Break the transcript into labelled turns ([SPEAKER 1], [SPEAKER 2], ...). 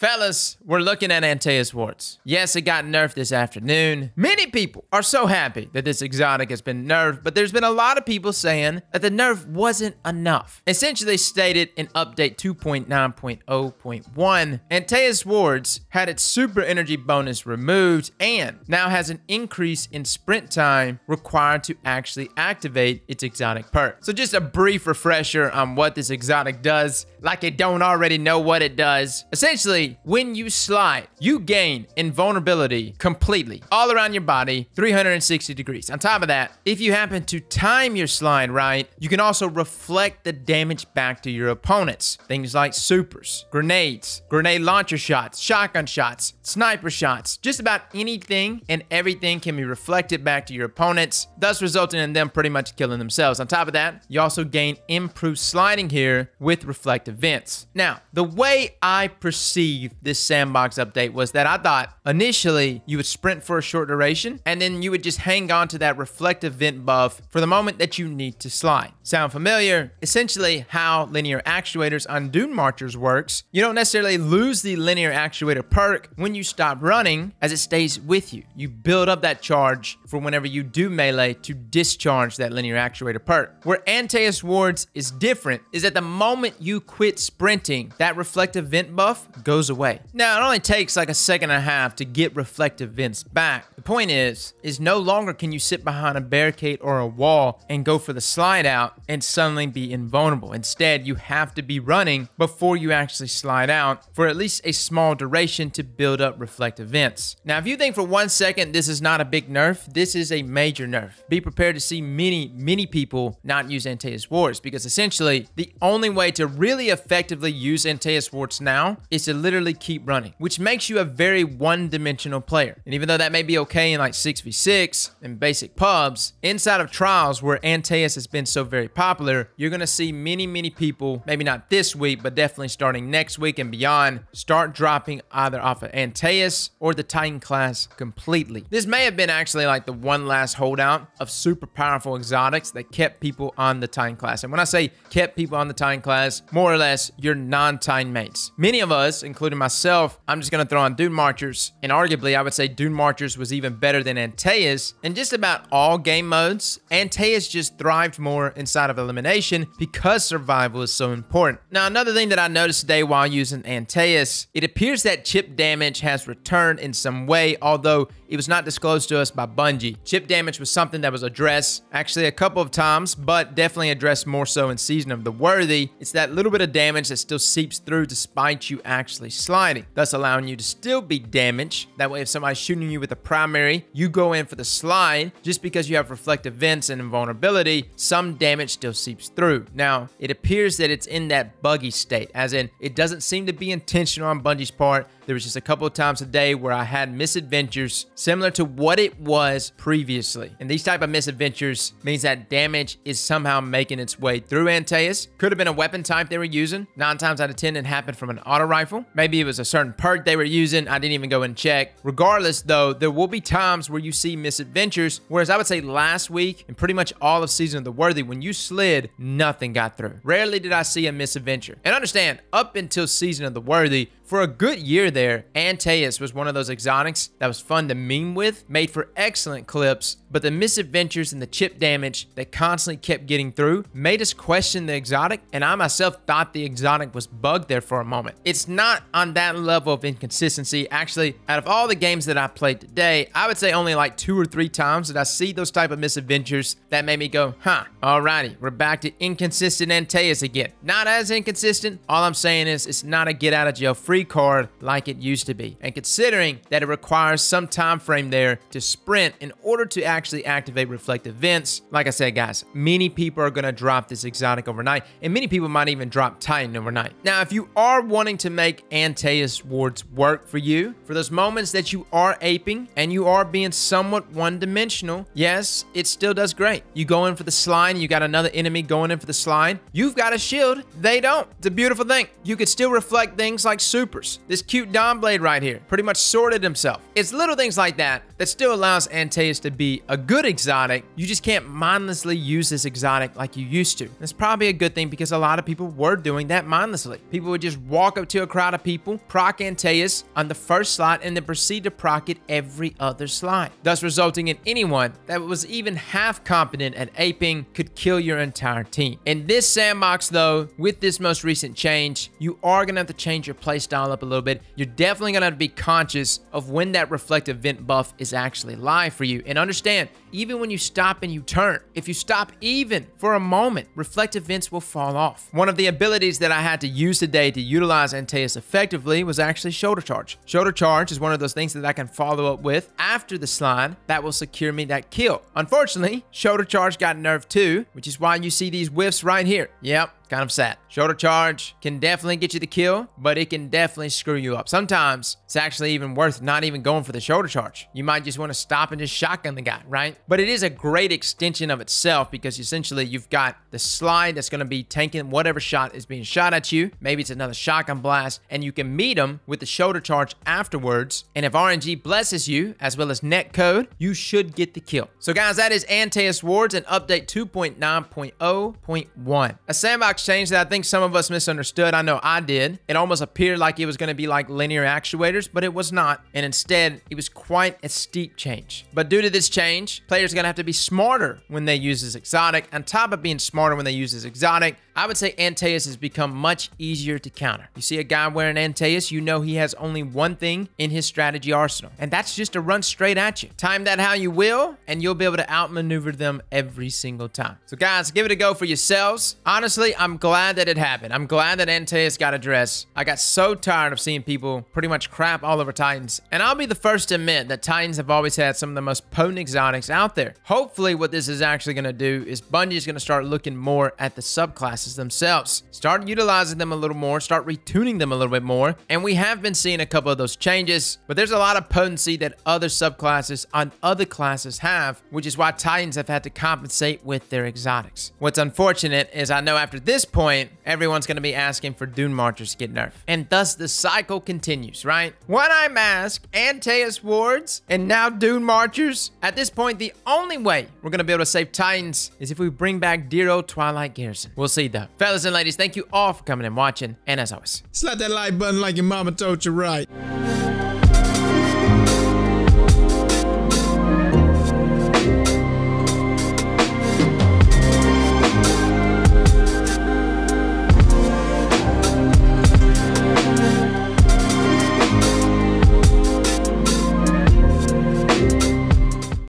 [SPEAKER 1] Fellas, we're looking at Antaeus Wards. Yes, it got nerfed this afternoon. Many people are so happy that this exotic has been nerfed, but there's been a lot of people saying that the nerf wasn't enough. Essentially stated in update 2.9.0.1, Antaeus Wards had its super energy bonus removed and now has an increase in sprint time required to actually activate its exotic perk. So just a brief refresher on what this exotic does like it don't already know what it does. Essentially, when you slide, you gain invulnerability completely all around your body, 360 degrees. On top of that, if you happen to time your slide right, you can also reflect the damage back to your opponents. Things like supers, grenades, grenade launcher shots, shotgun shots, sniper shots, just about anything and everything can be reflected back to your opponents, thus resulting in them pretty much killing themselves. On top of that, you also gain improved sliding here with reflective events. Now, the way I perceived this sandbox update was that I thought initially you would sprint for a short duration and then you would just hang on to that reflective vent buff for the moment that you need to slide. Sound familiar? Essentially how linear actuators on Dune Marchers works, you don't necessarily lose the linear actuator perk when you stop running as it stays with you. You build up that charge for whenever you do melee to discharge that linear actuator perk. Where Antaeus Ward's is different is that the moment you quit quit sprinting, that reflective vent buff goes away. Now, it only takes like a second and a half to get reflective vents back. The point is, is no longer can you sit behind a barricade or a wall and go for the slide out and suddenly be invulnerable. Instead, you have to be running before you actually slide out for at least a small duration to build up reflective vents. Now, if you think for one second this is not a big nerf, this is a major nerf. Be prepared to see many, many people not use Anteus Wars because essentially the only way to really really effectively use Antaeus Warts now is to literally keep running, which makes you a very one-dimensional player. And even though that may be okay in like 6v6 and basic pubs, inside of trials where Antaeus has been so very popular, you're going to see many, many people, maybe not this week, but definitely starting next week and beyond, start dropping either off of Antaeus or the Titan class completely. This may have been actually like the one last holdout of super powerful exotics that kept people on the Titan class. And when I say kept people on the Titan class, more or less your non-time mates. Many of us, including myself, I'm just gonna throw on Dune Marchers, and arguably I would say Dune Marchers was even better than Antaeus in just about all game modes. Antaeus just thrived more inside of elimination because survival is so important. Now, another thing that I noticed today while using Antaeus, it appears that chip damage has returned in some way, although it was not disclosed to us by Bungie. Chip damage was something that was addressed actually a couple of times, but definitely addressed more so in Season of the Worthy. It's that little bit of damage that still seeps through despite you actually sliding, thus allowing you to still be damaged. That way, if somebody's shooting you with a primary, you go in for the slide. Just because you have reflective vents and invulnerability, some damage still seeps through. Now, it appears that it's in that buggy state, as in it doesn't seem to be intentional on Bungie's part. There was just a couple of times a day where I had misadventures similar to what it was previously. And these type of misadventures means that damage is somehow making its way through Antaeus. Could have been a weapon type they were using. Nine times out of 10, it happened from an auto rifle. Maybe it was a certain perk they were using. I didn't even go and check. Regardless though, there will be times where you see misadventures. Whereas I would say last week and pretty much all of Season of the Worthy, when you slid, nothing got through. Rarely did I see a misadventure. And understand, up until Season of the Worthy, for a good year there, Antaeus was one of those exotics that was fun to meme with, made for excellent clips, but the misadventures and the chip damage that constantly kept getting through made us question the exotic, and I myself thought the exotic was bugged there for a moment. It's not on that level of inconsistency. Actually, out of all the games that I played today, I would say only like two or three times did I see those type of misadventures that made me go, huh, alrighty, we're back to inconsistent Antaeus again. Not as inconsistent. All I'm saying is it's not a get out of jail free card like it used to be. And considering that it requires some time frame there to sprint in order to act actually activate reflect events. Like I said, guys, many people are going to drop this exotic overnight, and many people might even drop Titan overnight. Now, if you are wanting to make Antaeus wards work for you, for those moments that you are aping and you are being somewhat one-dimensional, yes, it still does great. You go in for the slide, you got another enemy going in for the slide. You've got a shield. They don't. It's a beautiful thing. You could still reflect things like supers. This cute Dom Blade right here pretty much sorted himself. It's little things like that that still allows Antaeus to be a a good exotic, you just can't mindlessly use this exotic like you used to. That's probably a good thing because a lot of people were doing that mindlessly. People would just walk up to a crowd of people, proc Antaeus on the first slot, and then proceed to proc it every other slot, thus resulting in anyone that was even half competent at aping could kill your entire team. In this sandbox though, with this most recent change, you are gonna have to change your playstyle up a little bit. You're definitely gonna have to be conscious of when that reflective vent buff is actually live for you and understand even when you stop and you turn, if you stop even for a moment, reflective vents will fall off. One of the abilities that I had to use today to utilize Antaeus effectively was actually shoulder charge. Shoulder charge is one of those things that I can follow up with after the slide that will secure me that kill. Unfortunately, shoulder charge got nerfed too, which is why you see these whiffs right here. Yep, kind of sad. Shoulder charge can definitely get you the kill, but it can definitely screw you up. Sometimes it's actually even worth not even going for the shoulder charge. You might just want to stop and just shotgun the guy, right? But it is a great extension of itself because essentially you've got the slide that's going to be tanking whatever shot is being shot at you. Maybe it's another shotgun blast and you can meet them with the shoulder charge afterwards. And if RNG blesses you as well as net code, you should get the kill. So guys, that is Antaeus Wards and update 2.9.0.1. A sandbox change that I think some of us misunderstood. I know I did. It almost appeared like it was going to be like linear actuators, but it was not. And instead, it was quite a steep change. But due to this change, players are going to have to be smarter when they use this exotic. On top of being smarter when they use this exotic, I would say Antaeus has become much easier to counter. You see a guy wearing Antaeus, you know he has only one thing in his strategy arsenal, and that's just to run straight at you. Time that how you will, and you'll be able to outmaneuver them every single time. So guys, give it a go for yourselves. Honestly, I'm glad that it happened. I'm glad that Antaeus got addressed. I got so tired of seeing people pretty much crap all over Titans. And I'll be the first to admit that Titans have always had some of the most potent exotics out there. Hopefully what this is actually going to do is Bungie is going to start looking more at the subclasses themselves. Start utilizing them a little more. Start retuning them a little bit more. And we have been seeing a couple of those changes. But there's a lot of potency that other subclasses on other classes have. Which is why Titans have had to compensate with their exotics. What's unfortunate is I know after this this point, everyone's gonna be asking for Dune Marchers to get nerfed. And thus the cycle continues, right? One-Eye Mask, Anteus Wards, and now Dune Marchers. At this point, the only way we're gonna be able to save Titans is if we bring back Dero Twilight Garrison. We'll see though. Fellas and ladies, thank you all for coming and watching. And as always, slap that like button like your mama told you right.